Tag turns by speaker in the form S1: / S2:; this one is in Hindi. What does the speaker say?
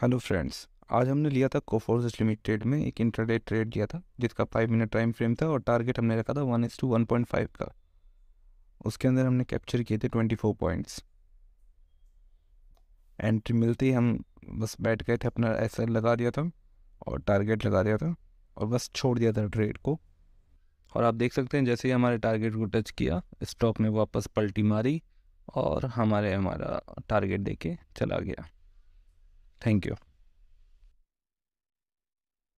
S1: हेलो फ्रेंड्स आज हमने लिया था कोफोर्स लिमिटेड में एक इंटरडे ट्रेड लिया था जिसका फाइव मिनट टाइम फ्रेम था और टारगेट हमने रखा था one is to one point five का उसके अंदर हमने कैप्चर किए थे ट्वेंटी फोर पॉइंट्स एंट्री मिलती हम बस बैठ गए थे अपना एस लगा दिया था और टारगेट लगा दिया था और बस छोड़ दिया था ट्रेड को
S2: और आप देख सकते हैं जैसे ही हमारे टारगेट को टच किया स्टॉक में वापस पलटी मारी और हमारे हमारा टारगेट देके चला गया Thank you.